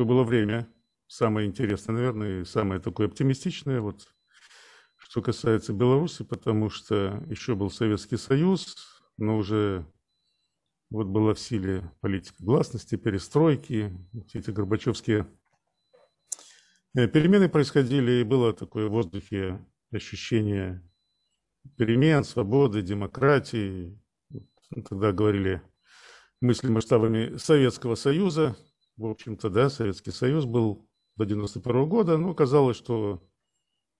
Такое было время. Самое интересное, наверное, и самое такое оптимистичное, вот, что касается Беларуси, потому что еще был Советский Союз, но уже вот была в силе политика гласности, перестройки, эти горбачевские э, перемены происходили, и было такое в воздухе ощущение перемен, свободы, демократии. Тогда говорили мысли масштабами Советского Союза, в общем-то, да, Советский Союз был до 91 года, но казалось, что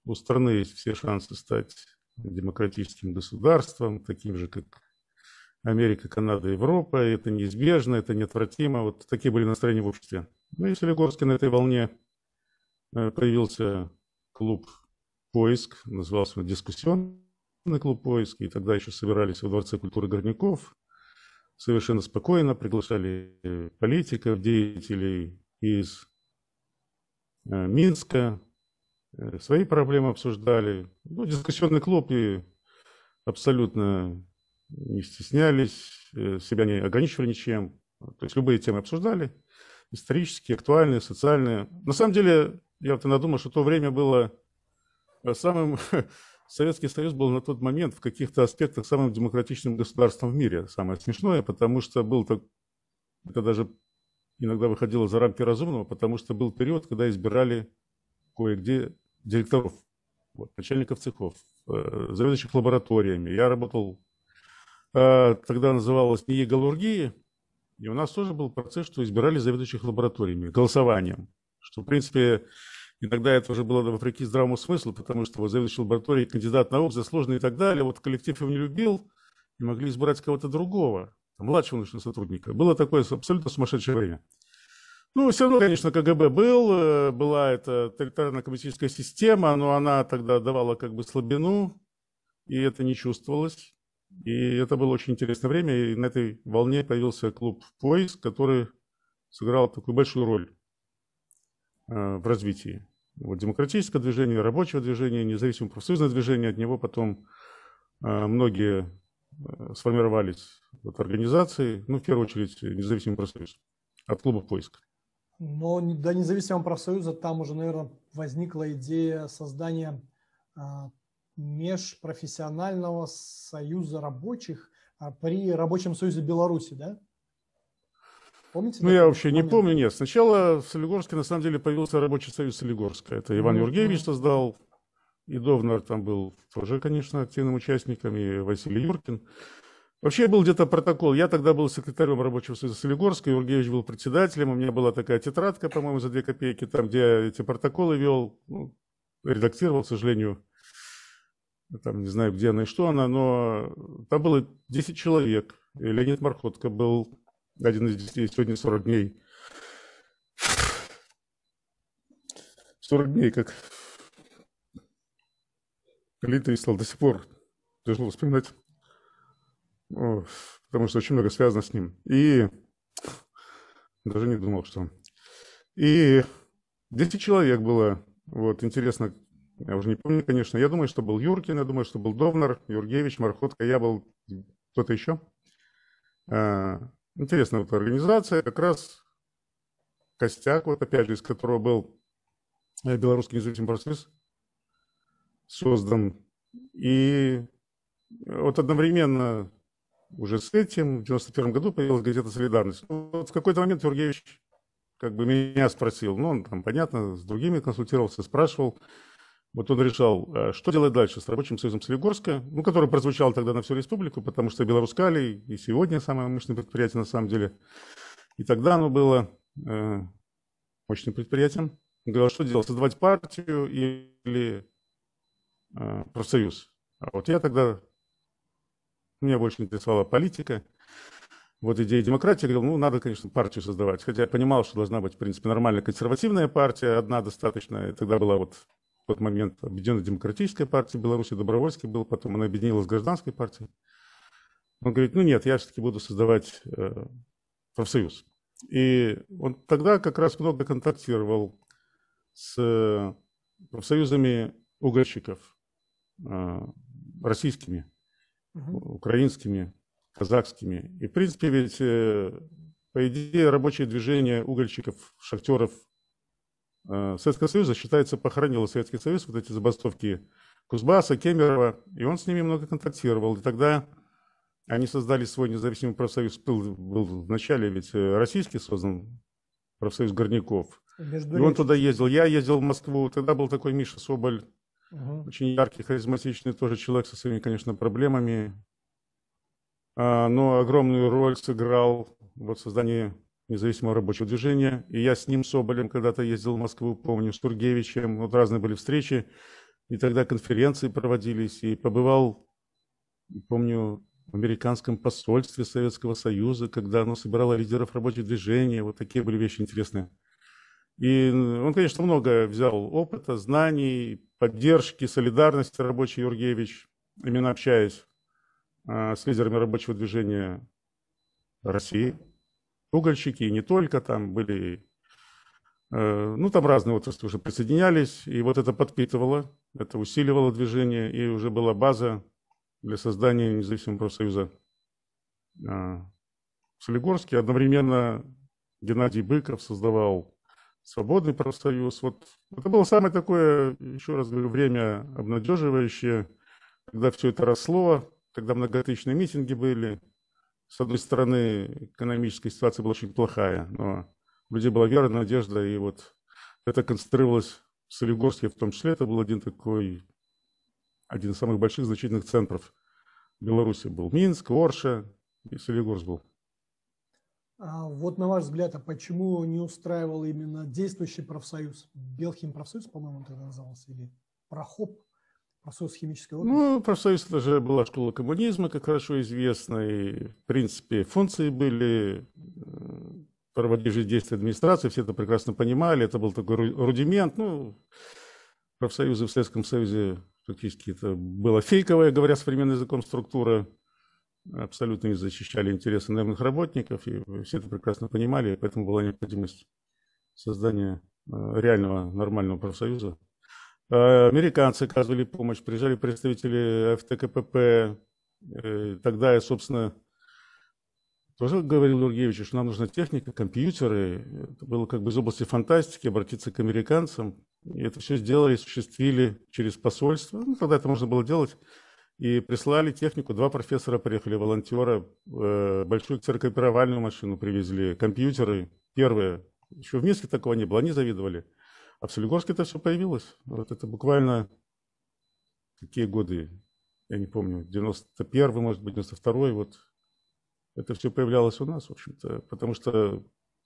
у страны есть все шансы стать демократическим государством, таким же, как Америка, Канада, Европа. Это неизбежно, это неотвратимо. Вот такие были настроения в обществе. Ну и Солигорский на этой волне э, появился клуб «Поиск», назывался он «Дискуссионный клуб «Поиск», и тогда еще собирались в Дворце культуры Горняков совершенно спокойно приглашали э, политиков, деятелей из э, Минска, э, свои проблемы обсуждали. Ну, дискуссионный клуб и абсолютно не стеснялись, себя не ограничивали ничем. То есть любые темы обсуждали, исторические, актуальные, социальные. На самом деле, я вот иногда думаю, что то время было самым Советский Союз был на тот момент в каких-то аспектах самым демократичным государством в мире. Самое смешное, потому что был так... Это даже иногда выходило за рамки разумного, потому что был период, когда избирали кое-где директоров, вот, начальников цехов, э, заведующих лабораториями. Я работал, э, тогда называлось НИИ Галургии, и у нас тоже был процесс, что избирали заведующих лабораториями, голосованием, что, в принципе, и тогда это уже было вопреки здравому смыслу, потому что вот заведующий лабораторией, кандидат наук, заслуженный и так далее. Вот коллектив его не любил, и могли избрать кого-то другого, младшего научного сотрудника. Было такое абсолютно сумасшедшее время. Ну, все равно, конечно, КГБ был, э, была эта тоталитарно-коммунистическая система, но она тогда давала как бы слабину, и это не чувствовалось. И это было очень интересное время, и на этой волне появился клуб «Поиск», который сыграл такую большую роль э, в развитии вот демократическое движение, рабочего движение, независимое профсоюзное движение, от него потом э, многие э, сформировались вот, организации, ну, в первую очередь, независимый профсоюз от клуба поиска. Но до независимого профсоюза там уже, наверное, возникла идея создания э, межпрофессионального союза рабочих а, при Рабочем союзе Беларуси, да? Помните? Ну, я вообще момент? не помню, нет. Сначала в Солигорске, на самом деле, появился рабочий союз Солигорска. Это Иван mm-hmm. Юргеевич создал, и Довнар там был тоже, конечно, активным участником, и Василий Юркин. Вообще был где-то протокол. Я тогда был секретарем рабочего союза Солигорска, Юргевич был председателем. У меня была такая тетрадка, по-моему, за две копейки, там, где я эти протоколы вел, ну, редактировал, к сожалению. Там не знаю, где она и что она, но там было 10 человек. И Леонид Мархотко был, один из детей сегодня 40 дней. 40 дней, как Лита стал до сих пор тяжело вспоминать, потому что очень много связано с ним. И даже не думал, что... И 10 человек было. Вот, интересно, я уже не помню, конечно. Я думаю, что был Юркин, я думаю, что был Довнар, Юргевич, Мархотка, я был кто-то еще. А, Интересная вот организация, как раз костяк, вот опять же, из которого был э, Белорусский независимый профсоюз создан. И э, вот одновременно уже с этим в 91 году появилась газета «Солидарность». Ну, вот в какой-то момент Юргевич как бы меня спросил, ну, он там, понятно, с другими консультировался, спрашивал, вот он решал, э, что делать дальше с рабочим союзом Солигорска, ну, который прозвучал тогда на всю республику, потому что Беларускалий и сегодня самое мощное предприятие на самом деле. И тогда оно было э, мощным предприятием. Он говорил, что делать, создавать партию или э, профсоюз. А вот я тогда, меня больше интересовала политика, вот идея демократии, говорил, ну, надо, конечно, партию создавать. Хотя я понимал, что должна быть, в принципе, нормальная консервативная партия, одна достаточно. И тогда была вот тот момент объединенной демократическая партия Беларуси, добровольской был, потом она объединилась с гражданской партией. Он говорит, ну нет, я все-таки буду создавать э, профсоюз. И он тогда как раз много контактировал с э, профсоюзами угольщиков э, российскими, угу. украинскими, казахскими. И, в принципе, ведь, э, по идее, рабочее движение угольщиков, шахтеров – Советского Союза, считается, похоронила Советский Союз, вот эти забастовки Кузбасса, Кемерова, и он с ними много контактировал. И тогда они создали свой независимый профсоюз, был, был вначале ведь э, российский создан, профсоюз горняков. и он туда ездил. Я ездил в Москву, тогда был такой Миша Соболь, угу. очень яркий, харизматичный тоже человек со своими, конечно, проблемами, а, но огромную роль сыграл вот в создании независимого рабочего движения. И я с ним, Соболем, когда-то ездил в Москву, помню, с Тургевичем. Вот разные были встречи. И тогда конференции проводились. И побывал, помню, в американском посольстве Советского Союза, когда оно собирало лидеров рабочего движения. Вот такие были вещи интересные. И ну, он, конечно, много взял опыта, знаний, поддержки, солидарности рабочий Юргевич, именно общаясь а, с лидерами рабочего движения России – угольщики, и не только, там были, э, ну, там разные отрасли уже присоединялись, и вот это подпитывало, это усиливало движение, и уже была база для создания независимого профсоюза э, в Солигорске. Одновременно Геннадий Быков создавал свободный профсоюз. Вот это было самое такое, еще раз говорю, время обнадеживающее, когда все это росло, когда многотысячные митинги были, с одной стороны, экономическая ситуация была очень плохая, но у людей была вера, надежда, и вот это конструировалось в Солигорске в том числе. Это был один такой, один из самых больших значительных центров Беларуси был. Минск, Орша и Солигорск был. А вот на ваш взгляд, а почему не устраивал именно действующий профсоюз? Белхим профсоюз, по-моему, тогда назывался, или Прохоп? Профсоюз химической лобби? Ну, профсоюз это же была школа коммунизма, как хорошо известно, и, в принципе, функции были э, проводившие действия администрации, все это прекрасно понимали, это был такой рудимент, ну, профсоюзы в Советском Союзе практически это было фейковое, говоря современным языком, структура, абсолютно не защищали интересы наемных работников, и все это прекрасно понимали, поэтому была необходимость создания э, реального нормального профсоюза. Э, американцы оказывали помощь, приезжали представители ФТКПП. Э, тогда я, собственно, тоже говорил Нургевичу, что нам нужна техника, компьютеры. Это было как бы из области фантастики, обратиться к американцам. И это все сделали, осуществили через посольство. Ну, тогда это можно было делать. И прислали технику, два профессора приехали, волонтера, э, большую циркопировальную машину привезли, компьютеры первые. Еще в Минске такого не было, они завидовали – а в Солигорске это все появилось. Вот это буквально какие годы, я не помню, 91 может быть, 92 вот это все появлялось у нас, в общем-то, потому что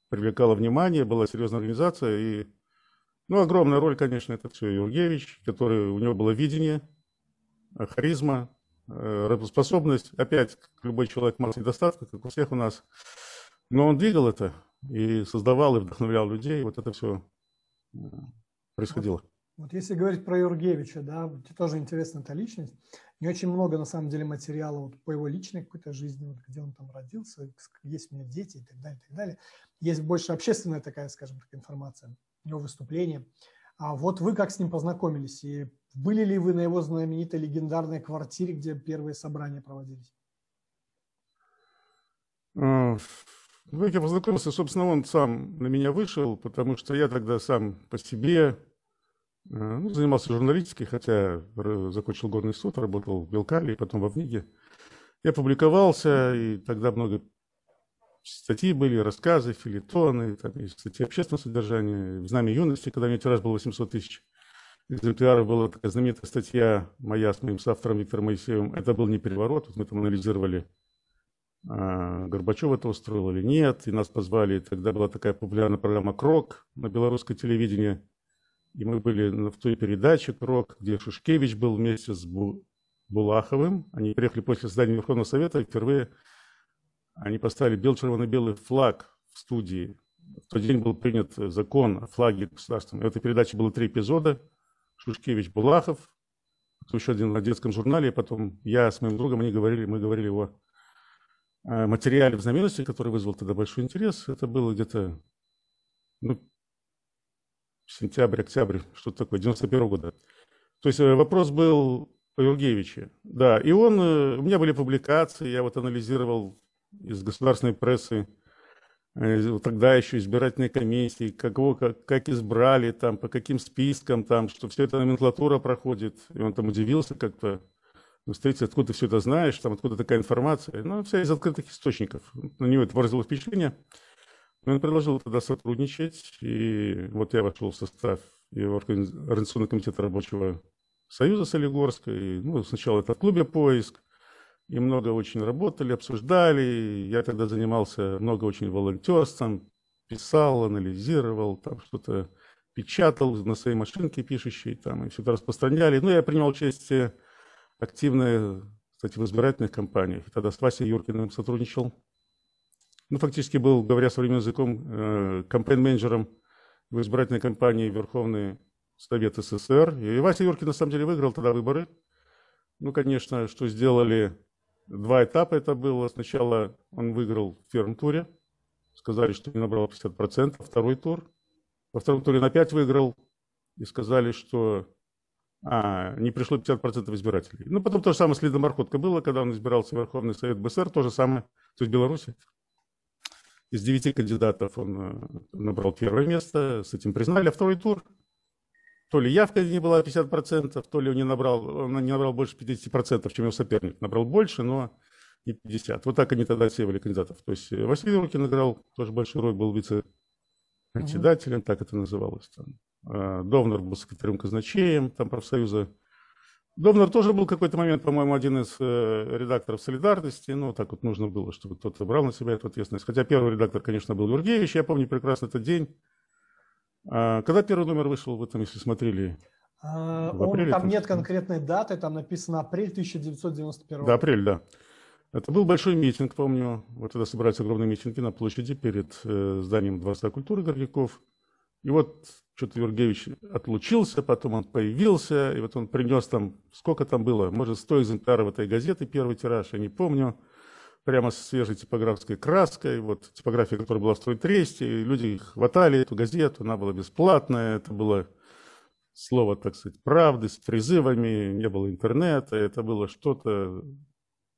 привлекало внимание, была серьезная организация, и, ну, огромная роль, конечно, это все Юргевич, который, у него было видение, э, харизма, э, работоспособность, опять, любой человек масса недостатков, как у всех у нас, но он двигал это и создавал, и вдохновлял людей, вот это все происходило. Вот если говорить про Юргевича, да, тоже интересна эта личность. Не очень много, на самом деле, материала вот по его личной какой-то жизни, вот, где он там родился, есть у него дети и так далее, и так далее. Есть больше общественная такая, скажем так, информация, его выступления. А вот вы как с ним познакомились? И были ли вы на его знаменитой легендарной квартире, где первые собрания проводились? Ну, как я познакомился, собственно, он сам на меня вышел, потому что я тогда сам по себе э, ну, занимался журналистикой, хотя закончил горный суд, работал в Белкале, потом во Вниге. Я публиковался, и тогда много статьи были, рассказы, филитоны, там, и статьи общественного содержания. В «Знамя юности», когда у меня тираж был 800 тысяч. Из НПР была такая знаменитая статья моя с моим соавтором Виктором Моисеевым. Это был не переворот, вот мы там анализировали а, Горбачев это устроил или нет, и нас позвали. Тогда была такая популярная программа «Крок» на белорусской телевидении. И мы были в той передаче «Крок», где Шушкевич был вместе с Булаховым. Они приехали после создания Верховного Совета, и впервые они поставили бел-червоно-белый флаг в студии. В тот день был принят закон о флаге государственном. В этой передаче было три эпизода. Шушкевич Булахов, еще один на детском журнале, и потом я с моим другом, они говорили, мы говорили его а, материале в знаменности, который вызвал тогда большой интерес, это было где-то ну, сентябрь, октябрь, что-то такое, 91 года. То есть э, вопрос был по Юргевиче. Да, и он, э, у меня были публикации, я вот анализировал из государственной прессы, э, тогда еще избирательной комиссии, какого, как, как избрали, там, по каким спискам, там, что все это номенклатура проходит. И он там удивился как-то, встретиться, откуда ты все это знаешь, там, откуда такая информация. Ну, вся из открытых источников. На него это выразило впечатление. но он предложил тогда сотрудничать, и вот я вошел в состав его Организационного комитета рабочего союза Солигорска. И, ну, сначала это в клубе «Поиск», и много очень работали, обсуждали. Я тогда занимался много очень волонтерством, писал, анализировал, там что-то печатал на своей машинке пишущей, там, и все это распространяли. Ну, я принял участие активные, кстати, в избирательных кампаниях. И тогда с Васей Юркиным сотрудничал. Ну, фактически был, говоря современным языком, э, кампейн-менеджером в избирательной кампании Верховный Совет СССР. И Вася Юркин, на самом деле, выиграл тогда выборы. Ну, конечно, что сделали два этапа это было. Сначала он выиграл в первом туре. Сказали, что не набрал 50%. Второй тур. Во втором туре он опять выиграл. И сказали, что а, не пришло 50% избирателей. Ну, потом то же самое с Лидом Архотко было, когда он избирался в Верховный Совет БСР, то же самое суть Беларуси. Из девяти кандидатов он э, набрал первое место, с этим признали, а второй тур то ли явка не была 50%, то ли он не набрал, он не набрал больше 50%, чем его соперник. Набрал больше, но не 50. Вот так они тогда отсеивали кандидатов. То есть э, Василий Рукин играл тоже большую роль, был вице-председателем, так это называлось там. Э, Довнер был секретарем казначеем там профсоюза. Довнер тоже был какой-то момент, по-моему, один из э, редакторов «Солидарности». Ну, так вот нужно было, чтобы кто-то брал на себя эту ответственность. Хотя первый редактор, конечно, был Юргевич. Я помню прекрасно этот день. А, когда первый номер вышел, вы там, если смотрели, а, в апреле, Он, там, там нет конкретной даты, там написано апрель 1991 года. Да, апрель, да. Это был большой митинг, помню. Вот тогда собирались огромные митинги на площади перед э, зданием Дворца культуры Горняков. И вот что-то Юргевич отлучился, потом он появился, и вот он принес там, сколько там было, может, 100 экземпляров этой газеты, первый тираж, я не помню, прямо со свежей типографской краской, вот типография, которая была в стройтресте, и люди хватали эту газету, она была бесплатная, это было слово, так сказать, правды с призывами, не было интернета, это было что-то,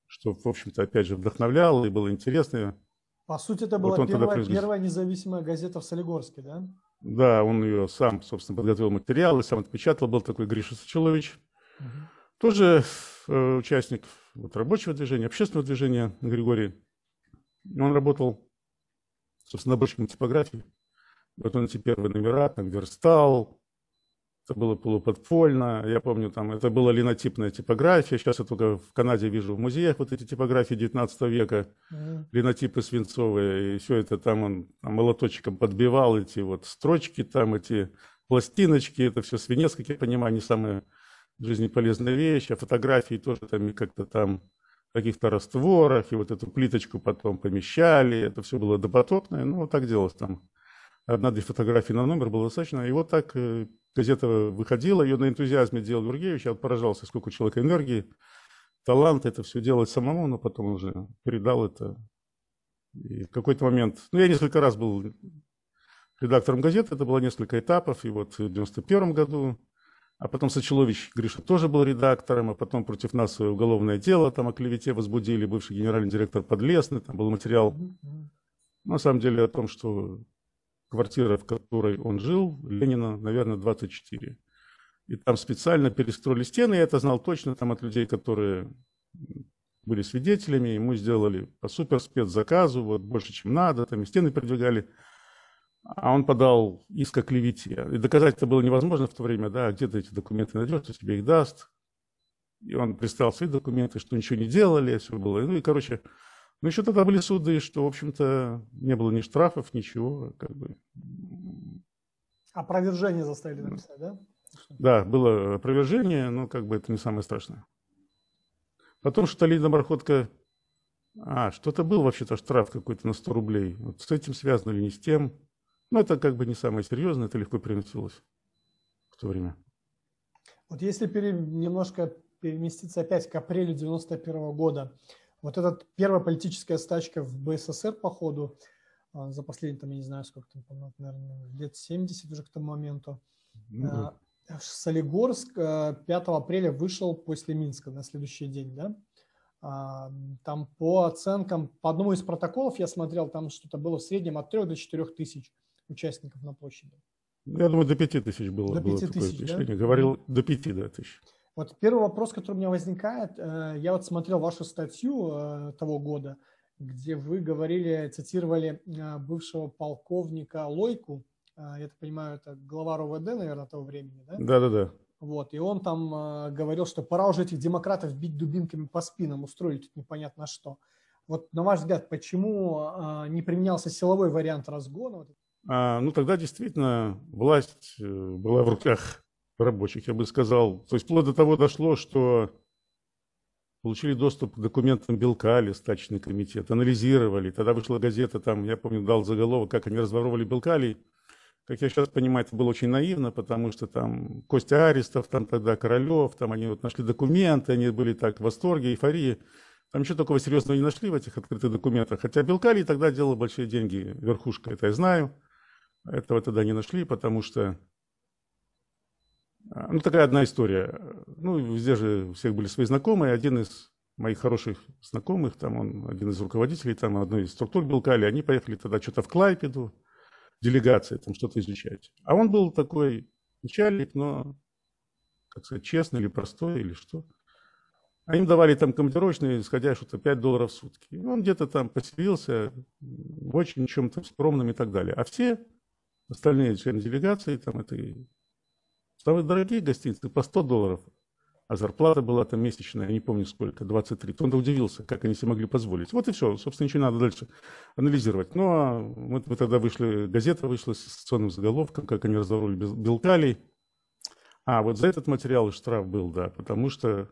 что, в общем-то, опять же, вдохновляло и было интересно. По сути, это была вот первая, первая независимая газета в Солигорске, да? Да, он ее сам, собственно, подготовил материалы, сам отпечатал. Был такой Гриша Сочелович, угу. тоже э, участник вот, рабочего движения, общественного движения Григорий. Он работал, собственно, рабочим типографии. Вот он эти первые номера там верстал, это было полуподпольно. Я помню, там это была линотипная типография. Сейчас я только в Канаде вижу в музеях вот эти типографии 19 века, mm-hmm. линотипы свинцовые. И все это там он там, молоточком подбивал эти вот строчки, там эти пластиночки. Это все свинец, как я понимаю, не самая жизнеполезная вещь. А фотографии тоже там как-то там каких-то растворах, и вот эту плиточку потом помещали, это все было допотопное, ну, вот так делалось там одна-две фотографии на номер было достаточно. И вот так э, газета выходила, ее на энтузиазме делал Гургевич, я поражался, сколько у человека энергии, талант это все делать самому, но потом уже передал это. И в какой-то момент, ну я несколько раз был редактором газеты, это было несколько этапов, и вот в 91 году, а потом Сочелович Гриша тоже был редактором, а потом против нас уголовное дело там о клевете возбудили, бывший генеральный директор Подлесный, там был материал, на самом деле, о том, что квартира, в которой он жил, Ленина, наверное, 24. И там специально перестроили стены, я это знал точно там от людей, которые были свидетелями, ему сделали по суперспецзаказу вот больше, чем надо, там и стены передвигали. А он подал иск о клевете. И доказать это было невозможно в то время, да, где то эти документы найдешь, кто тебе их даст. И он представил свои документы, что ничего не делали, все было. Ну и, короче, ну еще тогда были суды, что, в общем-то, не было ни штрафов, ничего. Как бы. Опровержение заставили написать, да? Да, было опровержение, но как бы это не самое страшное. Потом что Лида Бархотка... А, что-то был вообще-то штраф какой-то на 100 рублей. Вот с этим связано или не с тем. Но это как бы не самое серьезное, это легко переносилось в то время. Вот если пере... немножко переместиться опять к апрелю 91 -го года, вот эта первая политическая стачка в БССР, походу, а, за последние, там, я не знаю, сколько там, наверное, лет 70 уже к тому моменту, mm-hmm. Солигорск 5 а, апреля вышел после Минска на следующий день, да? Там по оценкам, по одному из протоколов я смотрел, там что-то было в среднем от 3 до 4 тысяч участников на площади. Ну, я думаю, до 5 тысяч было, до 5 было тысяч, такое Да? Говорил до 5 да, тысяч. Вот первый вопрос, который у меня возникает, э, я вот смотрел вашу статью э, того года, где вы говорили, цитировали э, бывшего полковника Лойку, я так понимаю, это глава РОВД, наверное, того времени, да? Да-да-да. Вот, и он там говорил, что пора уже этих демократов бить дубинками по спинам, устроили тут непонятно что. Вот, на ваш взгляд, почему не применялся силовой вариант разгона? А, ну, тогда действительно власть была в руках рабочих, я бы сказал. То есть вплоть до того дошло, что получили доступ к документам Белка, листачный комитет, анализировали. Тогда вышла газета, там, я помню, дал заголовок, как они разворовывали Белкалий. Как я сейчас понимаю, это было очень наивно, потому что там Костя Аристов, там тогда Королев, там они вот нашли документы, они были так в восторге, эйфории. Там ничего такого серьезного не нашли в этих открытых документах. Хотя Белкали тогда делал большие деньги, верхушка, это я знаю. Этого тогда не нашли, потому что а, ну, такая одна история. Ну, везде же у всех были свои знакомые. Один из моих хороших знакомых, там он один из руководителей, там одной из структур Белкали, они поехали тогда что-то в Клайпеду, делегация, там что-то изучать. А он был такой начальник, но, как сказать, честный или простой, или что. А им давали там командировочные, исходя что-то 5 долларов в сутки. И он где-то там поселился, очень чем-то скромным и так далее. А все остальные члены делегации там этой Самые дорогие гостиницы по 100 долларов, а зарплата была там месячная, я не помню сколько, 23. Он удивился, как они себе могли позволить. Вот и все, собственно, ничего не надо дальше анализировать. Ну, а мы, мы тогда вышли, газета вышла с сенсационным заголовком, как они разорвали Белкалий. А, вот за этот материал штраф был, да, потому что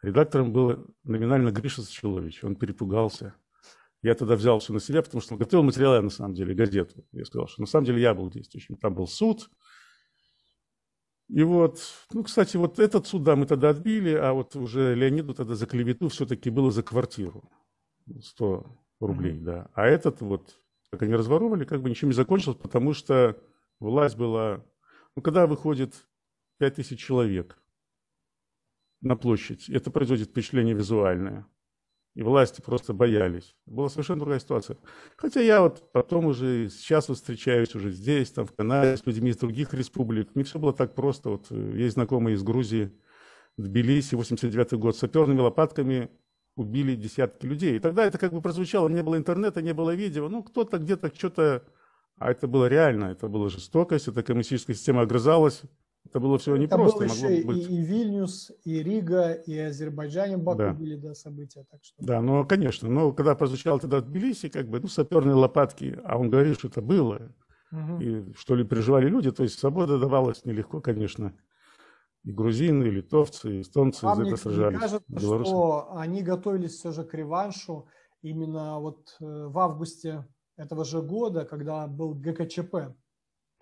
редактором был номинально Гриша Сочелович, он перепугался. Я тогда взял все на себя, потому что готовил материалы на самом деле, газету. Я сказал, что на самом деле я был действующим. Там был суд, и вот, ну, кстати, вот этот суд, да, мы тогда отбили, а вот уже Леониду тогда за клевету все-таки было за квартиру 100 рублей, да. А этот вот, как они разворовали, как бы ничем не закончилось, потому что власть была... Ну, когда выходит 5000 человек на площадь, это производит впечатление визуальное и власти просто боялись. Была совершенно другая ситуация. Хотя я вот потом уже сейчас вот встречаюсь уже здесь, там в Канаде, с людьми из других республик. Не все было так просто. Вот э, есть знакомые из Грузии, Тбилиси, 89 год, саперными лопатками убили десятки людей. И тогда это как бы прозвучало, не было интернета, не было видео. Ну, кто-то где-то что-то... А это было реально, это была жестокость, эта коммунистическая система огрызалась это было все непросто. Это был еще быть... и, Вильнюс, и Рига, и Азербайджане, Баку да. были да, события. Так что... Да, ну, конечно. Но когда прозвучал тогда в Тбилиси, как бы, ну, саперные лопатки, а он говорит, что это было, угу. и что ли переживали люди, то есть свобода давалась нелегко, конечно. И грузины, и литовцы, и эстонцы Вам за это сражались. Мне кажется, Белорусы. что они готовились все же к реваншу именно вот э, в августе этого же года, когда был ГКЧП.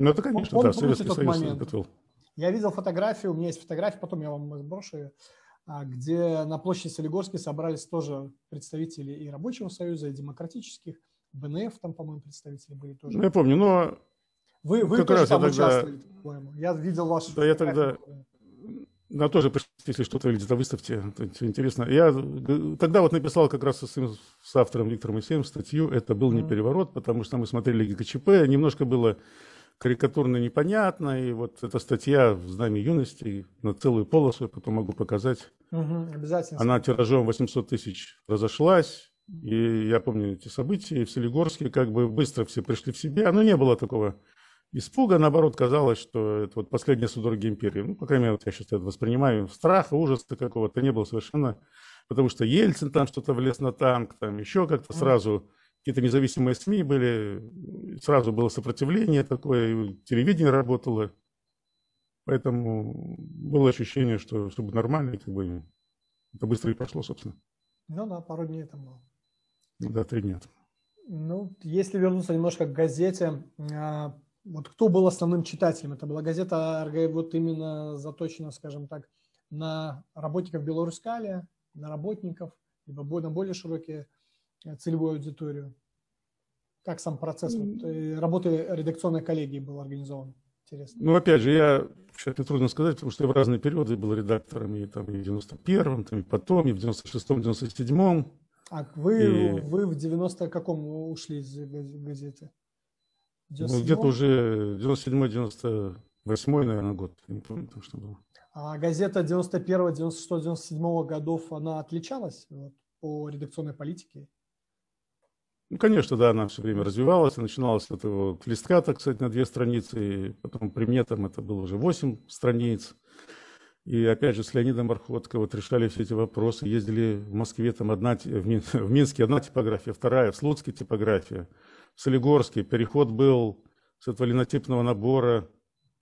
Ну, это, конечно, он, да, он Советский Союз момент. изготовил. Я видел фотографию, у меня есть фотография, потом я вам их брошу, ее, а, где на площади Солигорской собрались тоже представители и Рабочего Союза, и демократических, БНФ там, по-моему, представители были тоже. Ну, я помню, но... Вы, вы как тоже раз там я участвовали, тогда... по-моему. Я видел вашу Да, я тогда... на тоже пришлите, если что-то видите, выставьте, это интересно. Я э, тогда вот написал как раз с, с автором Виктором Исеем статью «Это был не переворот», потому что мы смотрели ГКЧП, немножко было карикатурно непонятно. И вот эта статья в «Знамя юности» на целую полосу, я потом могу показать. Угу, обязательно. Она тиражом 800 тысяч разошлась. И я помню эти события, и в Солигорске как бы быстро все пришли в себя. Но ну, не было такого испуга, наоборот, казалось, что это вот последняя судороги империи. Ну, по крайней мере, вот я сейчас это воспринимаю. Страха, ужаса какого-то не было совершенно. Потому что Ельцин там что-то влез на танк, там еще как-то сразу какие-то независимые СМИ были, сразу было сопротивление такое, телевидение работало. Поэтому было ощущение, что чтобы нормально, как бы это быстро и прошло, собственно. Ну да, пару дней там было. Да, три дня. Ну, если вернуться немножко к газете, а, вот кто был основным читателем? Это была газета вот именно заточена, скажем так, на работников Белорускалия, на работников, либо на более широкие Э, целевую аудиторию? Как сам процесс вот, э, работы редакционной коллегии был организован? Интересно. Ну, опять же, я, сейчас это трудно сказать, потому что я в разные периоды был редактором и, там, и в 91-м, там, и потом, и в 96-м, 97-м. А вы, и... вы в 90 каком ушли из газеты? Ну, где-то уже 97-98, наверное, год. Я не помню, там что было. А газета 91, 96, 97 годов, она отличалась вот, по редакционной политике? Ну, конечно, да, она все время развивалась. Начиналась с этого листка, так сказать, на две страницы. И потом при мне там это было уже восемь страниц. И опять же с Леонидом Архотко вот решали все эти вопросы. Ездили в Москве, там одна, в, в Минске одна типография, вторая, в Слуцке типография, в Солигорске. Переход был с этого линотипного набора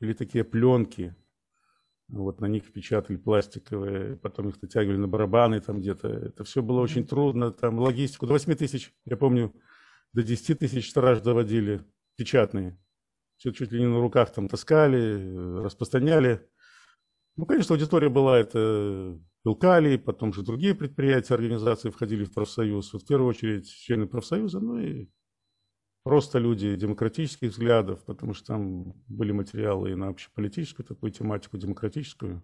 или такие пленки – вот на них печатали пластиковые, потом их натягивали на барабаны там где-то. Это все было очень трудно, там логистику. До 8 тысяч, я помню, до 10 тысяч страж доводили, печатные. Все чуть ли не на руках там таскали, распространяли. Ну, конечно, аудитория была, это Белкали, потом же другие предприятия, организации входили в профсоюз. Вот в первую очередь члены профсоюза, ну и просто люди демократических взглядов, потому что там были материалы и на общеполитическую такую тематику, демократическую.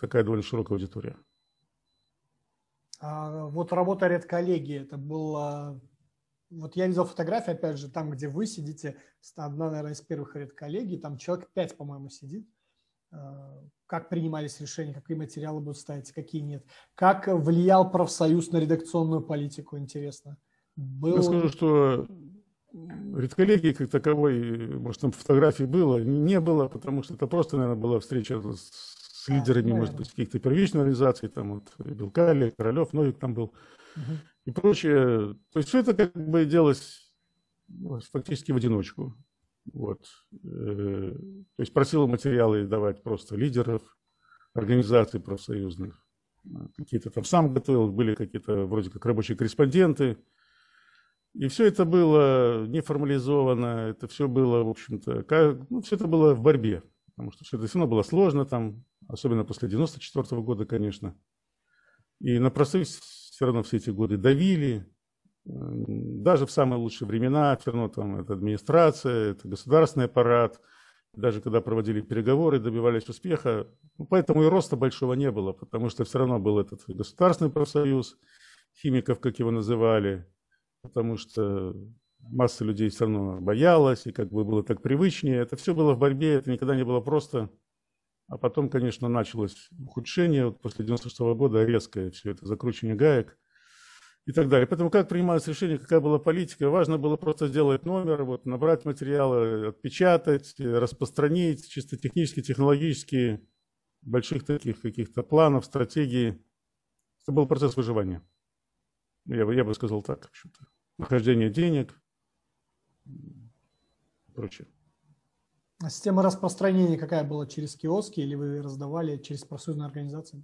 Такая довольно широкая аудитория. А вот работа редколлегии, это было... Вот я видел фотографии, опять же, там, где вы сидите, одна, наверное, из первых редколлегий, там человек пять, по-моему, сидит а, как принимались решения, какие материалы будут ставить, какие нет, как влиял профсоюз на редакционную политику, интересно. Был... Я скажу, что редколлегии как таковой, может, там фотографий было, не было, потому что это просто, наверное, была встреча с, с лидерами, да, может быть, каких-то первичных организаций, там вот Белкали, Королев, Новик там был угу. и прочее. То есть все это как бы делалось ну, фактически в одиночку. Вот. Э, то есть просил материалы давать просто лидеров организаций профсоюзных. Какие-то там сам готовил, были какие-то вроде как рабочие корреспонденты, и все это было неформализовано, это все было, в общем-то, ну, все это было в борьбе, потому что все это все равно было сложно там, особенно после 94 года, конечно. И на просыв все равно все эти годы давили, даже в самые лучшие времена, все равно там это администрация, это государственный аппарат, даже когда проводили переговоры, добивались успеха. Ну, поэтому и роста большого не было, потому что все равно был этот государственный профсоюз химиков, как его называли, потому что масса людей все равно боялась, и как бы было так привычнее. Это все было в борьбе, это никогда не было просто. А потом, конечно, началось ухудшение, вот после 96 года резкое все это, закручивание гаек и так далее. Поэтому как принималось решение, какая была политика, важно было просто сделать номер, вот, набрать материалы, отпечатать, распространить, чисто технически, технологически, больших таких каких-то планов, стратегий. Это был процесс выживания. Я бы, я бы сказал так, в общем-то нахождение денег и прочее. А система распространения какая была? Через киоски или вы раздавали через профсоюзные организации?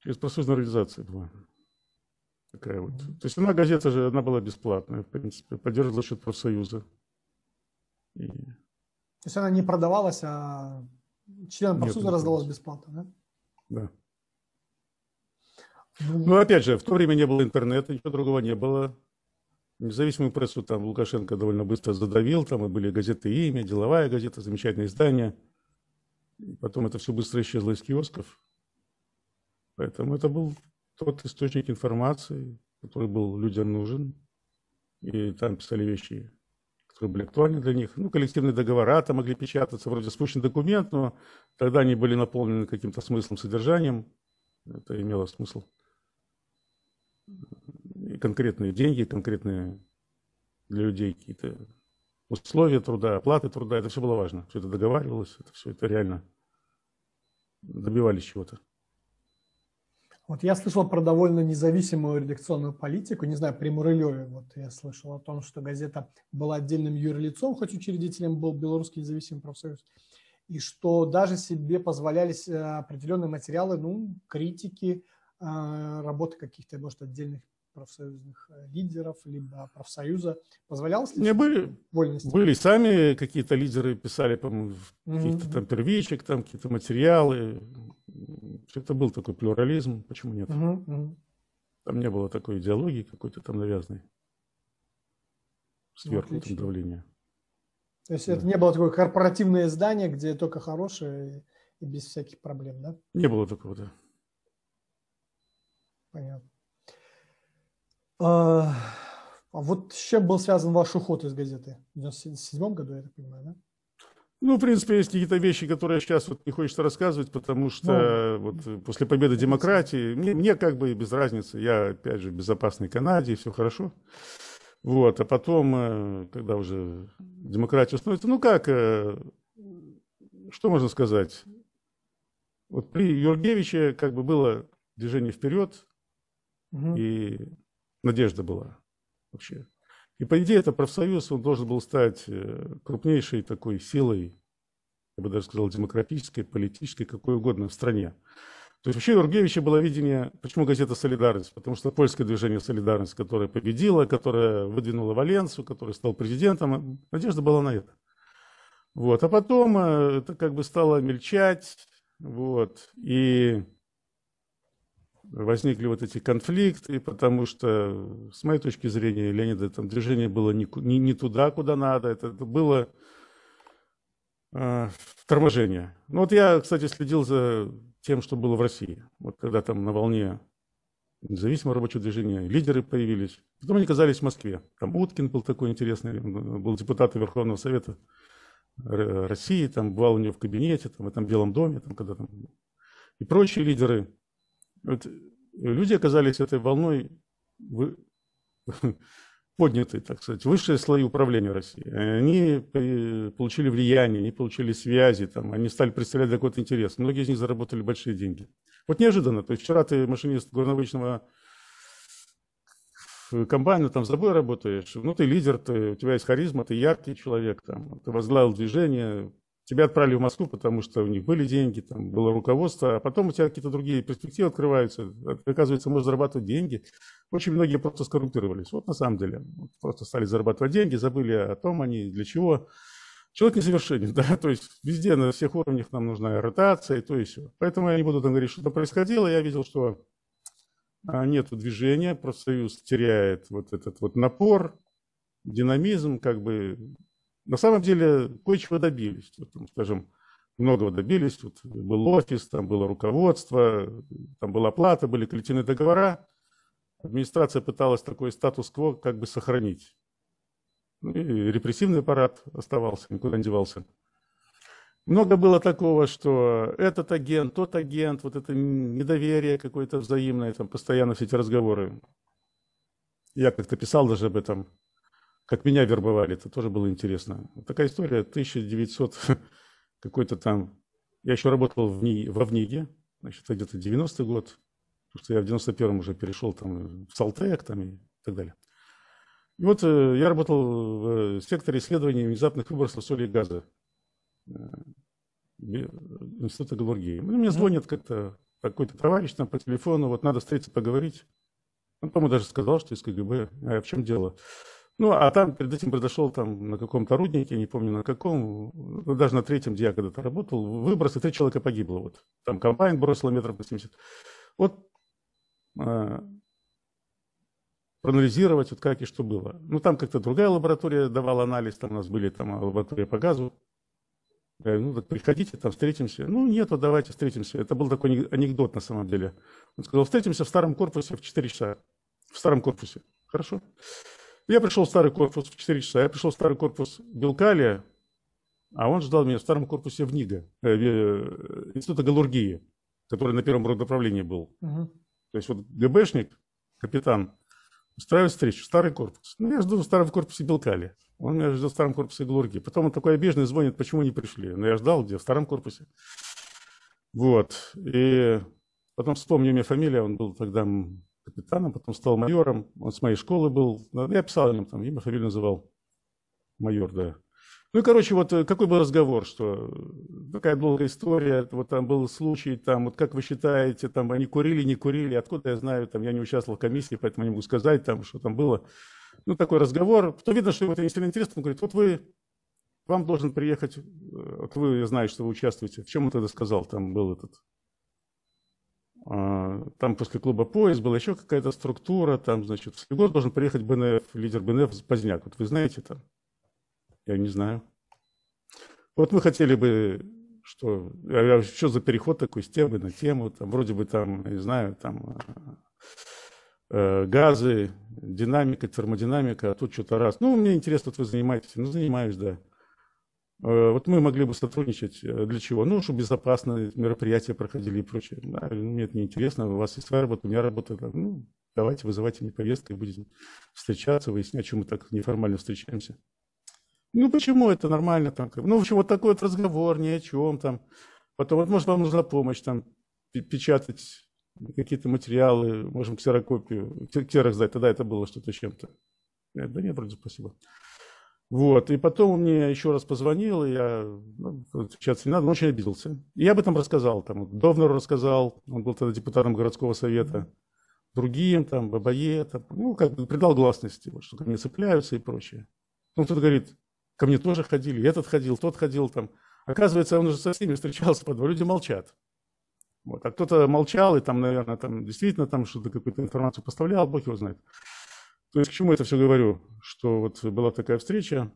Через профсоюзные организации была. Такая вот. Mm-hmm. То есть она газета же, она была бесплатная, в принципе, поддерживала счет профсоюза. И... То есть она не продавалась, а членам профсоюза Нет, бесплатно, да? Да. ну, опять же, в то время не было интернета, ничего другого не было. Независимую прессу там Лукашенко довольно быстро задавил, там и были газеты «Имя», «Деловая газета», замечательное издание. И потом это все быстро исчезло из киосков. Поэтому это был тот источник информации, который был людям нужен. И там писали вещи, которые были актуальны для них. Ну, коллективные договора там могли печататься, вроде спущен документ, но тогда они были наполнены каким-то смыслом, содержанием. Это имело смысл конкретные деньги, конкретные для людей какие-то условия труда, оплаты труда. Это все было важно. Все это договаривалось, это все это реально добивались чего-то. Вот я слышал про довольно независимую редакционную политику, не знаю, при Мурылеве, вот я слышал о том, что газета была отдельным юрлицом, хоть учредителем был Белорусский независимый профсоюз, и что даже себе позволялись э, определенные материалы, ну, критики, э, работы каких-то, может, отдельных профсоюзных э, лидеров, либо профсоюза. Позволялось ли? Не были, вольности? были сами какие-то лидеры писали, по-моему, mm-hmm. каких-то там первичек, там какие-то материалы. Это был такой плюрализм, почему нет? Mm-hmm. Там не было такой идеологии какой-то там навязанной. Ну, Сверху ну, там давления. То есть да. это не было такое корпоративное издание, где только хорошее и без всяких проблем, да? Не было такого, да. Понятно. А, а вот с чем был связан ваш уход из газеты? В 97 году, я так понимаю, да? Ну, в принципе, есть какие-то вещи, которые сейчас вот не хочется рассказывать, потому что ну, вот э, после победы демократии мне, мне как бы без разницы. Я, опять же, в безопасной Канаде, и все хорошо. Вот, а потом, э, когда уже демократия установится, ну как, э, что можно сказать? Вот при Юргевиче как бы было движение вперед, угу. и надежда была вообще. И по идее это профсоюз, он должен был стать э, крупнейшей такой силой, я бы даже сказал, демократической, политической, какой угодно в стране. То есть вообще у Рубевича было видение, почему газета «Солидарность», потому что польское движение «Солидарность», которое победило, которое выдвинуло Валенсу, который стал президентом, надежда была на это. Вот. А потом э, это как бы стало мельчать, вот, и возникли вот эти конфликты, потому что, с моей точки зрения, Леонида, там движение было не, не, не туда, куда надо, это, это было э, торможение. Ну вот я, кстати, следил за тем, что было в России, вот когда там на волне независимого рабочего движения лидеры появились, потом они оказались в Москве. Там Уткин был такой интересный, был депутатом Верховного Совета России, там бывал у него в кабинете, там в этом Белом доме, там когда там и прочие лидеры вот э, люди оказались этой волной вы... подняты, так сказать, высшие слои управления России. Они э, получили влияние, они получили связи, там, они стали представлять какой-то интерес. Многие из них заработали большие деньги. Вот неожиданно, то есть вчера ты машинист горнобычного комбайна, там с тобой работаешь, ну ты лидер, ты, у тебя есть харизма, ты яркий человек, там, ты возглавил движение, тебя отправили в Москву, потому что у них были деньги, там было руководство, а потом у тебя какие-то другие перспективы открываются, оказывается, можно зарабатывать деньги. Очень многие просто скоррумпировались, вот на самом деле, просто стали зарабатывать деньги, забыли о том они, для чего. Человек несовершенен, да, то есть везде, на всех уровнях нам нужна ротация и то и все. Поэтому я не буду там говорить, что-то происходило, я видел, что а, нет движения, профсоюз теряет вот этот вот напор, динамизм, как бы на самом деле, кое-чего добились. там, скажем, многого добились. Вот был офис, там было руководство, там была плата, были коллективные договора. Администрация пыталась такой статус-кво как бы сохранить. Ну, и репрессивный аппарат оставался, никуда не девался. Много было такого, что этот агент, тот агент, вот это недоверие какое-то взаимное, там постоянно все эти разговоры. Я как-то писал даже об этом как меня вербовали, это тоже было интересно. Такая история, 1900 какой-то там, я еще работал в НИ, во ВНИГе, значит, это где-то 90-й год, потому что я в 91-м уже перешел там в Салтек там и так далее. И вот э, я работал в э, секторе исследований внезапных выбросов соли и газа э, э Института Галургии. Ну, мне звонит как-то какой-то товарищ там по телефону, вот надо встретиться, поговорить. Он, по-моему, даже сказал, что из КГБ. А в чем дело? Ну, а там перед этим произошел там на каком-то руднике, не помню на каком, ну, даже на третьем, где я когда-то работал, выброс, и три человека погибло. Вот. Там комбайн бросило метров по Вот э, проанализировать, вот как и что было. Ну, там как-то другая лаборатория давала анализ, там у нас были там лаборатория по газу. Я говорю, ну, так приходите, там встретимся. Ну, нет, вот давайте встретимся. Это был такой анекдот на самом деле. Он сказал, встретимся в старом корпусе в 4 часа. В старом корпусе. Хорошо. Я пришел в старый корпус в 4 часа, я пришел в старый корпус Белкалия, а он ждал меня в старом корпусе в НИГа, э, э, Института Галургии, который на первом родоправлении был. Угу. То есть вот ГБшник, капитан, устраивает встречу, старый корпус. Ну, я жду в старом корпусе Белкали. Он меня ждет в старом корпусе Галургии. Потом он такой обиженный звонит, почему не пришли. Но я ждал где? В старом корпусе. Вот. И потом вспомнил мне фамилия, он был тогда капитаном, потом стал майором, он с моей школы был, я писал о нем, там, имя, фамилию называл, майор, да. Ну и, короче, вот э, какой был разговор, что э, такая долгая история, вот там был случай, там, вот как вы считаете, там, они курили, не курили, откуда я знаю, там, я не участвовал в комиссии, поэтому не могу сказать, там, что там было. Ну, такой разговор. То видно, что это не сильно интересно, он говорит, вот вы, вам должен приехать, э, вот вы, я знаю, что вы участвуете. В чем он тогда сказал, там был этот а, там после клуба «Поезд» была еще какая-то структура, там, значит, в год должен приехать БНФ, лидер БНФ Поздняк. Вот вы знаете там, Я не знаю. Вот мы хотели бы, что, а, а что за переход такой с темы на тему, там, вроде бы там, не знаю, там, а, газы, динамика, термодинамика, а тут что-то раз. Ну, мне интересно, вот вы занимаетесь. Ну, занимаюсь, да. Э, вот мы могли бы сотрудничать э, для чего? Ну, чтобы безопасно мероприятия проходили и прочее. Да, мне это неинтересно, у вас есть своя работа, у меня работа. Ну, давайте вызывайте мне повестки, будем встречаться, выяснять, чем мы так неформально встречаемся. Ну, почему это нормально? Там, ну, в общем, вот такой вот разговор, ни о чем там. Потом, вот, может, вам нужна помощь там печатать какие-то материалы, можем ксерокопию, ксерок сдать, тогда это было что-то чем-то. Э, да нет, вроде спасибо. Вот, и потом он мне еще раз позвонил, и я, ну, общаться не надо, но очень обиделся. И я об этом рассказал, там, вот, Довнеру рассказал, он был тогда депутатом городского совета, другим, там, Бабае, там, ну, как бы придал гласности, вот, что ко мне цепляются и прочее. Ну, кто-то говорит, ко мне тоже ходили, этот ходил, тот ходил, там. Оказывается, он уже со всеми встречался по два, люди молчат. Вот, а кто-то молчал и там, наверное, там, действительно, там что-то, какую-то информацию поставлял, бог его знает. То есть к чему это все говорю? Что вот была такая встреча,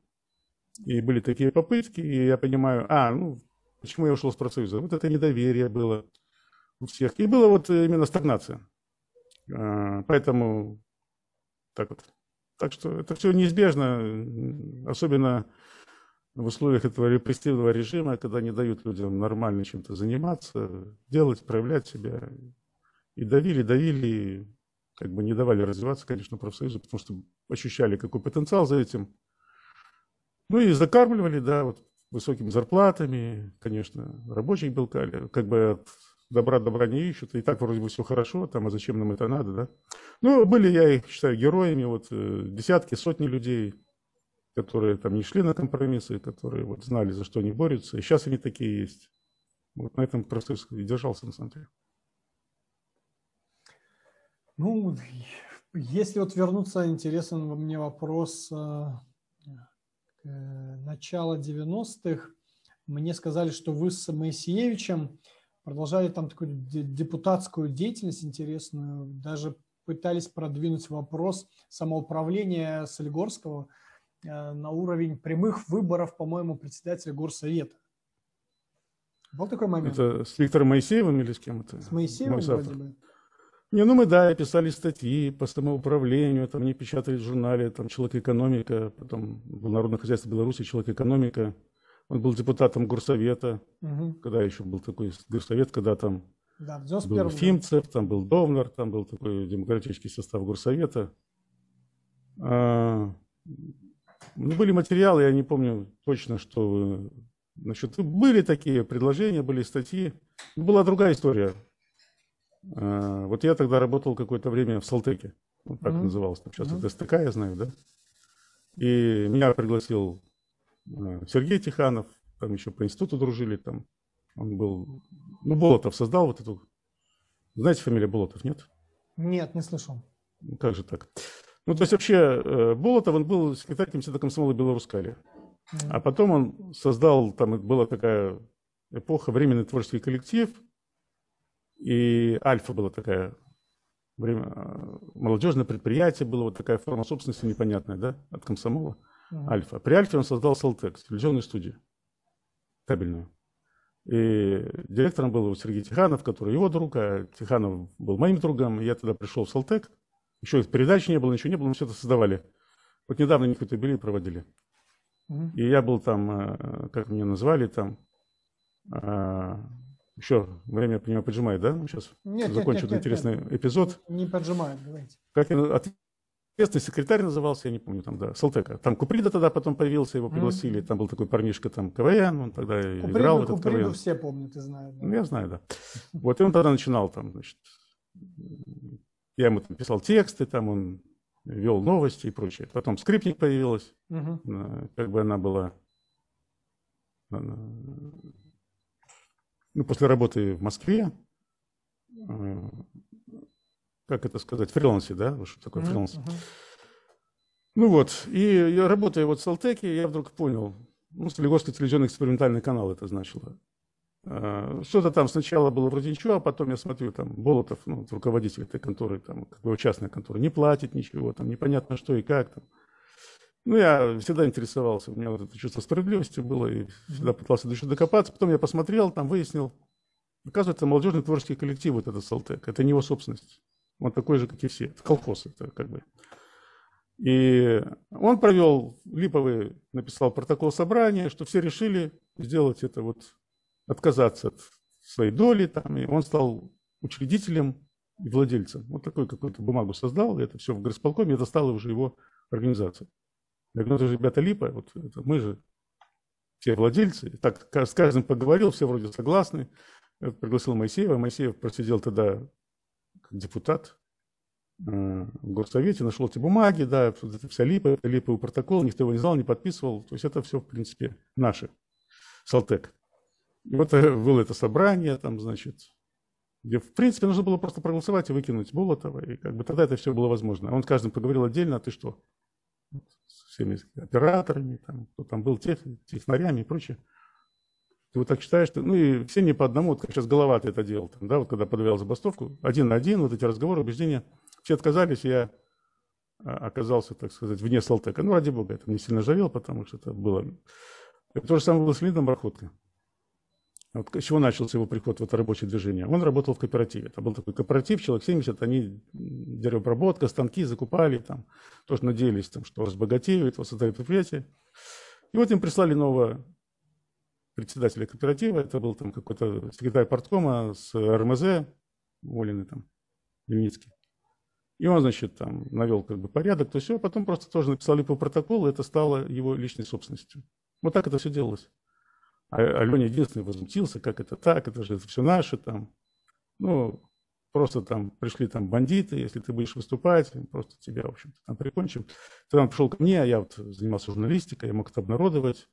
и были такие попытки, и я понимаю, а, ну, почему я ушел с профсоюза? Вот это недоверие было у всех. И была вот именно стагнация. А, поэтому так вот. Так что это все неизбежно, особенно в условиях этого репрессивного режима, когда не дают людям нормально чем-то заниматься, делать, проявлять себя. И давили, давили, как бы не давали развиваться, конечно, профсоюзу, потому что ощущали, какой потенциал за этим. Ну и закармливали, да, вот высокими зарплатами, конечно, рабочих белкали, как бы от добра добра не ищут, и так вроде бы все хорошо, там, а зачем нам это надо, да? Ну, были, я их считаю, героями, вот э, десятки, сотни людей, которые там не шли на компромиссы, которые вот знали, за что они борются, и сейчас они такие есть. Вот на этом процесс и держался, на самом деле. Ну, если вот вернуться, интересен мне вопрос э, э, начала 90-х. Мне сказали, что вы с Моисеевичем продолжали там такую депутатскую деятельность интересную, даже пытались продвинуть вопрос самоуправления Солигорского э, на уровень прямых выборов, по-моему, председателя Горсовета. Был такой момент. Это с Виктором Моисеевым или с кем это? С Моисеевым, Мой вроде бы. Не, ну мы, да, писали статьи по самоуправлению, там они печатали в журнале, там «Человек экономика», потом был «Народное хозяйство Беларуси», «Человек экономика». Он был депутатом Горсовета, угу. когда еще был такой Горсовет, когда там да, в был Фимцев, там был Довнер, там был такой демократический состав Горсовета. А, ну, были материалы, я не помню точно, что... Значит, были такие предложения, были статьи. Ну, была другая история. Э, вот я тогда работал какое-то время в Салтеке, вот так mm-hmm. называлось, сейчас mm-hmm. это СТК, я знаю, да? И меня пригласил э, Сергей Тиханов, там еще по институту дружили, там он был, ну, Болотов создал вот эту, знаете фамилия Болотов, нет? Нет, не слышал. Ну, как же так? Ну, то есть вообще э, Болотов, он был секретарем Седа комсомола Белорускали. Mm-hmm. А потом он создал, там была такая эпоха, временный творческий коллектив – и Альфа была такая, время, э, молодежное предприятие было, вот такая форма собственности непонятная, да, от комсомола. Mm-hmm. Альфа. При Альфе он создал Салтек, телевизионную студию, кабельную. И директором был Сергей Тиханов, который его друг, а Тиханов был моим другом. Я тогда пришел в Салтек. Еще передачи не было, ничего не было, мы все это создавали. Вот недавно них юбилей проводили. Mm-hmm. И я был там, э, как меня назвали там, э, еще время понимаю, поджимает, да? Сейчас нет, закончу нет, нет, интересный нет, эпизод. Не поджимает, давайте. Как ответственный секретарь назывался, я не помню, там, да, Салтека. Там Куприда тогда потом появился, его пригласили, mm там был такой парнишка, там, КВН, он тогда Куприду, играл в этот Куприду КВН. все помнят и знают. Да? Ну, я знаю, да. Вот, и он тогда начинал там, значит, я ему там писал тексты, там он вел новости и прочее. Потом Скрипник появилась, mm-hmm. как бы она была ну, после работы в Москве, э, как это сказать, фрилансе, да, вот что такое mm-hmm. фриланс. Ну вот, и я, работая вот в Салтеке, я вдруг понял, ну, Солигорский телевизионный экспериментальный канал это значило. Э, что-то там сначала было вроде ничего, а потом я смотрю, там, Болотов, ну, руководитель этой конторы, там, как бы частная контора, не платит ничего, там, непонятно что и как, там. Ну, я всегда интересовался, у меня вот это чувство справедливости было, и всегда пытался до чего докопаться. Потом я посмотрел, там выяснил. Оказывается, молодежный творческий коллектив, вот этот Салтек, это не его собственность. Он такой же, как и все. Это колхоз, это как бы. И он провел липовый, написал протокол собрания, что все решили сделать это вот, отказаться от своей доли, там, и он стал учредителем и владельцем. Вот такой какую-то бумагу создал, и это все в горосполкоме, я достал уже его организацию. Я говорю, ну это же, ребята, липа, вот это, мы же все владельцы. Так, с каждым поговорил, все вроде согласны. Я пригласил Моисеева. Моисеев просидел тогда как депутат э, в горсовете, нашел эти бумаги, да, это вся липа, это липовый протокол, никто его не знал, не подписывал. То есть это все, в принципе, наши, Салтек. И вот э, было это собрание, там, значит, где, в принципе, нужно было просто проголосовать и выкинуть Болотова, и как бы тогда это все было возможно. он с каждым поговорил отдельно, а ты что? всеми операторами, там, кто там был, тех, технарями и прочее. Ты вот так считаешь, что, ну и все не по одному, вот как сейчас голова ты это делал, там, да, вот когда подавлял забастовку, один на один, вот эти разговоры, убеждения, все отказались, я а, оказался, так сказать, вне Салтека. Ну, ради бога, это мне сильно жалел, потому что это было... Это то же самое было с Линдом Бархотко. Вот с чего начался его приход в это рабочее движение? Он работал в кооперативе. Это был такой кооператив, человек 70, они деревообработка, станки закупали, там, тоже надеялись, там, что разбогатеют, вот создали предприятие. И вот им прислали нового председателя кооператива, это был там какой-то секретарь порткома с РМЗ, уволенный там, Леницкий. И он, значит, там навел как бы порядок, то все, а потом просто тоже написали по протоколу, и это стало его личной собственностью. Вот так это все делалось. А Аленя единственный возмутился, как это так, это же все наше там. Ну, просто там пришли там бандиты, если ты будешь выступать, просто тебя, в общем-то, там прикончим. Тогда он пришел ко мне, а я вот занимался журналистикой, я мог это обнародовать.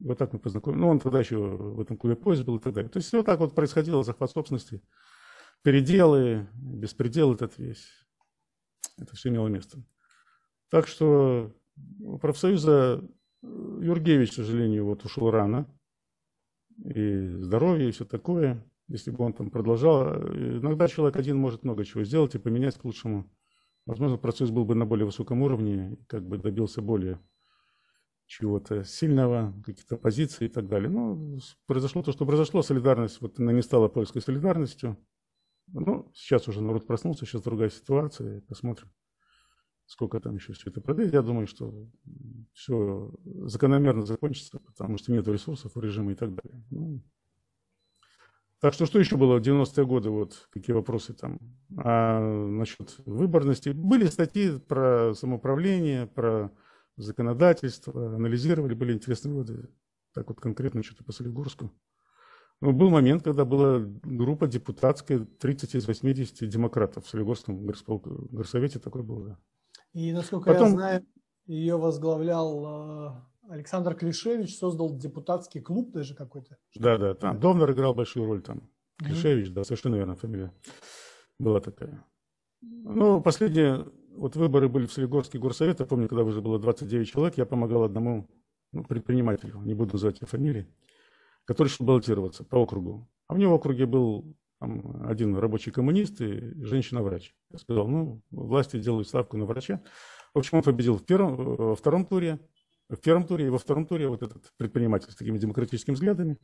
И вот так мы познакомились. Ну, он тогда еще в этом клубе поезд был и так далее. То есть все вот так вот происходило, захват собственности, переделы, беспредел этот весь. Это все имело место. Так что у профсоюза Юргевич, к сожалению, вот ушел рано. И здоровье, и все такое. Если бы он там продолжал. Э, иногда человек один может много чего сделать и поменять к лучшему. Возможно, процесс был бы на более высоком уровне, как бы добился более чего-то сильного, каких-то позиций и так далее. Но произошло то, что произошло. Солидарность, вот она не стала польской солидарностью. Ну, сейчас уже народ проснулся, сейчас другая ситуация. Посмотрим сколько там еще все это продлит, я думаю, что все закономерно закончится, потому что нет ресурсов у режима и так далее. Ну, так что что еще было в 90-е годы, вот какие вопросы там а насчет выборности. Были статьи про самоуправление, про законодательство, анализировали, были интересные годы. Так вот конкретно что-то по Солигорску. Но ну, был момент, когда была группа депутатская, 30 из 80 демократов в Солигорском горсовете такой был, и, насколько Потом... я знаю, ее возглавлял э, Александр Клишевич, создал депутатский клуб даже какой-то. Да, да, там. Да. играл большую роль там. Угу. Клишевич, да, совершенно верно фамилия была такая. Ну, последние вот выборы были в Солигорский горсовет. Я помню, когда уже было 29 человек, я помогал одному ну, предпринимателю, не буду называть его фамилии, который шел баллотироваться по округу. А в него в округе был там один рабочий коммунист и женщина-врач. Я сказал, ну, власти делают ставку на врача. В общем, он победил в первом, э, во втором туре, в первом туре и во втором туре вот этот предприниматель с такими демократическими взглядами.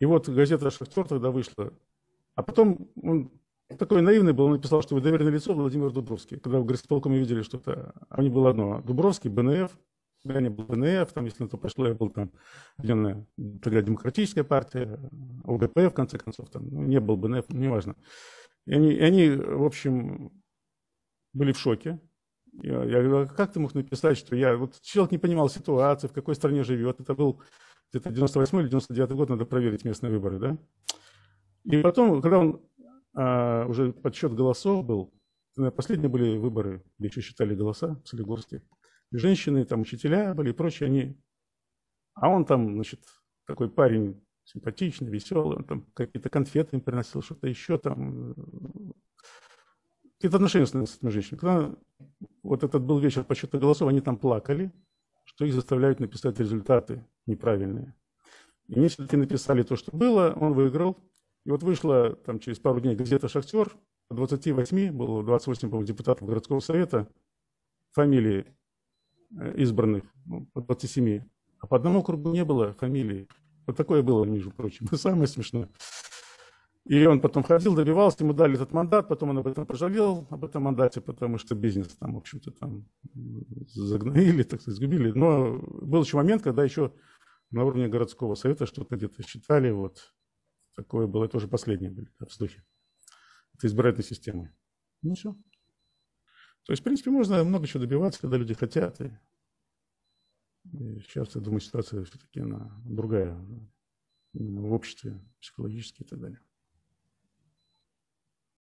И вот газета «Шахтер» тогда вышла. А потом он такой наивный был, он написал, что вы доверенное лицо Владимир Дубровский. Когда в горисполкоме видели что-то, а у них было одно, Дубровский, БНФ, Дани был НФ, там, если на то пошло, я был там Объединенная тогда демократическая партия, ЛДП, в конце концов, там, ну, не был БНФ, НФ, неважно. И они, и они, в общем, были в шоке. Я, я говорю, «А как ты мог написать, что я... Вот человек не понимал ситуации, в какой стране живет. Это был где-то 98 или 99 год, надо проверить местные выборы, да? И потом, когда он а, уже подсчет голосов был, последние были выборы, где еще считали голоса в Солигорске, женщины, там, учителя были и прочие, они... А он там, значит, такой парень симпатичный, веселый, он там какие-то конфеты им приносил, что-то еще там. Э, какие-то отношения с этими женщинами. Когда вот этот был вечер подсчета голосов, они там плакали, что их заставляют написать результаты неправильные. И они все-таки написали то, что было, он выиграл. И вот вышла там через пару дней газета «Шахтер», 28, было 28, по-моему, депутатов городского совета, фамилии Э, избранных, ну, по 27. А по одному кругу не было фамилии. Вот такое было, между прочим. Самое смешное. И он потом ходил, добивался, ему дали этот мандат, потом он об этом пожалел, об этом мандате, потому что бизнес там, в общем-то, там э, загноили, так сказать, сгубили. Но был еще момент, когда еще на уровне городского совета что-то где-то считали, вот такое было, это уже последнее были в слухе. Это избирательной системы. Ну все, то есть, в принципе, можно много чего добиваться, когда люди хотят. И, и сейчас, я думаю, ситуация все-таки она другая в обществе, психологически и так далее.